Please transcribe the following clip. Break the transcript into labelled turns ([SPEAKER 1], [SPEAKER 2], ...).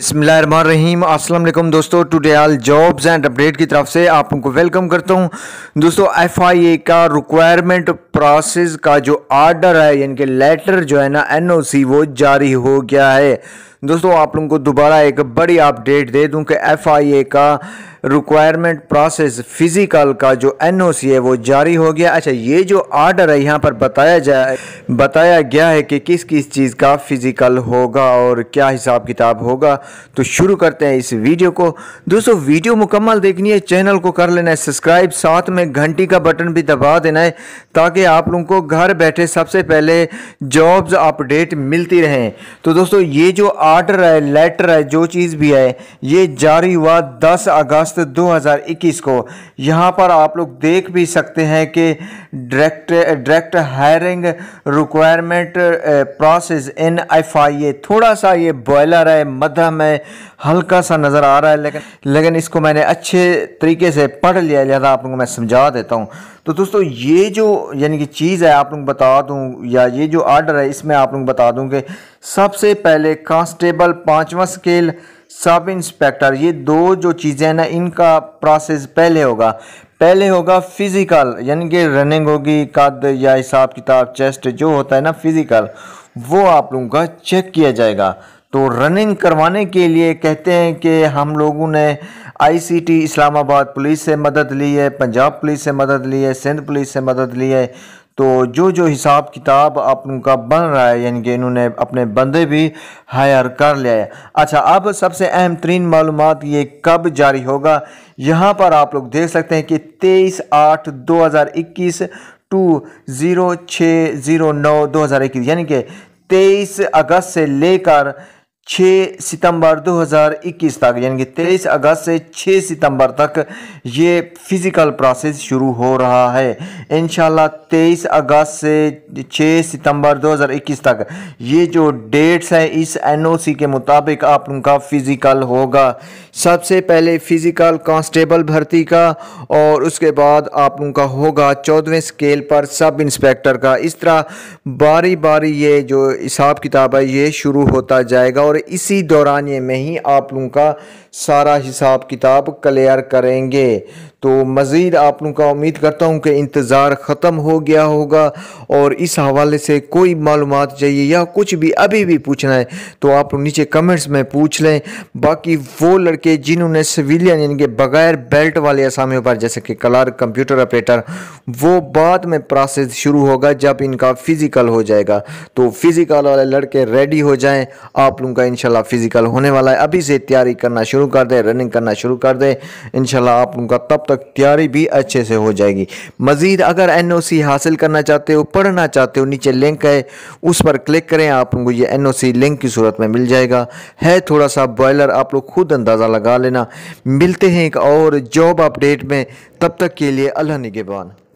[SPEAKER 1] बसमीम अल्लाम दोस्तों टुडेल जॉब्स एंड अपडेट की तरफ से आप उनको वेलकम करता हूं दोस्तों एफआईए का रिक्वायरमेंट प्रोसेस का जो आर्डर है यानी कि लेटर जो है ना एनओसी वो जारी हो गया है दोस्तों आप लोगों को दोबारा एक बड़ी अपडेट दे दूं कि एफआईए का रिक्वायरमेंट प्रोसेस फिज़िकल का जो एन ओ सी है वो जारी हो गया अच्छा ये जो आर्डर है यहाँ पर बताया जाए बताया गया है कि किस किस चीज़ का फ़िज़िकल होगा और क्या हिसाब किताब होगा तो शुरू करते हैं इस वीडियो को दोस्तों वीडियो मुकम्मल देखनी है चैनल को कर लेना है सब्सक्राइब साथ में घंटी का बटन भी दबा देना है ताकि आप लोगों को घर बैठे सबसे पहले जॉब्स अपडेट मिलती रहें तो दोस्तों ये जो आर्डर है लेटर है जो चीज़ भी है ये जारी हुआ दस अगस्त अगस्त 2021 को यहाँ पर आप लोग देख भी सकते हैं कि direct direct hiring requirement process in F I A थोड़ा सा ये बॉयलर है मध्यम है हल्का सा नज़र आ रहा है लेकिन लेकिन इसको मैंने अच्छे तरीके से पढ़ लिया लिहाजा आप लोगों को मैं समझा देता हूँ तो दोस्तों ये जो यानी कि चीज़ है आप लोग बता दूँ या ये जो आर्डर है इसमें आप लोग बता दूँ कि सबसे पहले कांस्टेबल पाँचवा स्केल सब इंस्पेक्टर ये दो जो चीज़ें हैं ना इनका प्रोसेस पहले होगा पहले होगा फिज़िकल यानी कि रनिंग होगी कद या हिसाब किताब चेस्ट जो होता है ना फिज़िकल वो आप लोगों का चेक किया जाएगा तो रनिंग करवाने के लिए कहते हैं कि हम लोगों ने आईसीटी इस्लामाबाद पुलिस से मदद ली है पंजाब पुलिस से मदद ली है सिंध पुलिस से मदद ली है तो जो जो हिसाब किताब आप उनका बन रहा है यानी कि इन्होंने अपने बंदे भी हायर कर लिया है अच्छा अब सबसे अहम तरीन मालूम ये कब जारी होगा यहाँ पर आप लोग देख सकते हैं कि तेईस आठ दो हज़ार इक्कीस टू ज़ीरो छः ज़ीरो नौ दो हज़ार इक्कीस यानी कि तेईस अगस्त से लेकर 6 सितंबर 2021 तक यानी कि तेईस अगस्त से 6 सितंबर तक ये फिज़िकल प्रोसेस शुरू हो रहा है इन 23 अगस्त से 6 सितंबर 2021 तक ये जो डेट्स हैं इस एनओसी के मुताबिक आप उनका फ़िज़िकल होगा सबसे पहले फ़िज़िकल कांस्टेबल भर्ती का और उसके बाद आप उनका होगा चौदहवें स्केल पर सब इंस्पेक्टर का इस तरह बारी बारी ये जो हिसाब किताब है ये शुरू होता जाएगा और इसी दौरान में ही आप लोगों का सारा हिसाब किताब क्लियर करेंगे तो मज़ीद आप लोगों का उम्मीद करता हूँ कि इंतज़ार ख़त्म हो गया होगा और इस हवाले से कोई मालूम चाहिए या कुछ भी अभी भी पूछना है तो आप लोग नीचे कमेंट्स में पूछ लें बाकी वो लड़के जिन्होंने सिविलियन यानी कि बग़ैर बेल्ट वाले असामियों पर जैसे कि कलर कंप्यूटर ऑपरेटर वो बाद में प्रोसेस शुरू होगा जब इनका फ़िज़िकल हो जाएगा तो फ़िज़िकल वाले लड़के रेडी हो जाएँ आप लोगों का इनशाला फ़िज़िकल होने वाला है अभी से तैयारी करना शुरू कर दें रनिंग करना शुरू कर दें इनशाला आप लोगों का तब तक तैयारी भी अच्छे से हो जाएगी मज़ीद अगर एन ओ सी हासिल करना चाहते हो पढ़ना चाहते हो नीचे लिंक है उस पर क्लिक करें आप लोगों को ये एन ओ सी लिंक की सूरत में मिल जाएगा है थोड़ा सा बॉयलर आप लोग खुद अंदाज़ा लगा लेना मिलते हैं एक और जॉब अपडेट में तब तक के लिए अल्लाह निगेबान